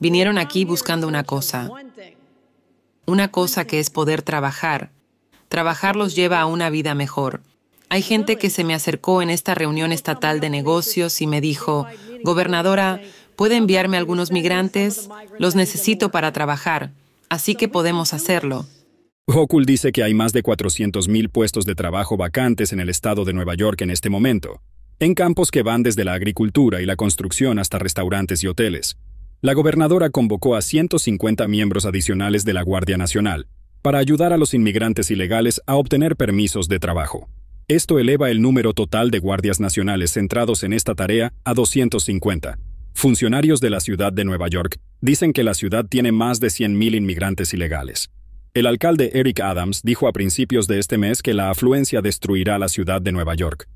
Vinieron aquí buscando una cosa. Una cosa que es poder trabajar. Trabajar los lleva a una vida mejor. Hay gente que se me acercó en esta reunión estatal de negocios y me dijo, gobernadora, ¿puede enviarme algunos migrantes? Los necesito para trabajar, así que podemos hacerlo. Hochul dice que hay más de 400.000 puestos de trabajo vacantes en el estado de Nueva York en este momento, en campos que van desde la agricultura y la construcción hasta restaurantes y hoteles la gobernadora convocó a 150 miembros adicionales de la Guardia Nacional para ayudar a los inmigrantes ilegales a obtener permisos de trabajo. Esto eleva el número total de guardias nacionales centrados en esta tarea a 250. Funcionarios de la ciudad de Nueva York dicen que la ciudad tiene más de 100.000 inmigrantes ilegales. El alcalde Eric Adams dijo a principios de este mes que la afluencia destruirá la ciudad de Nueva York.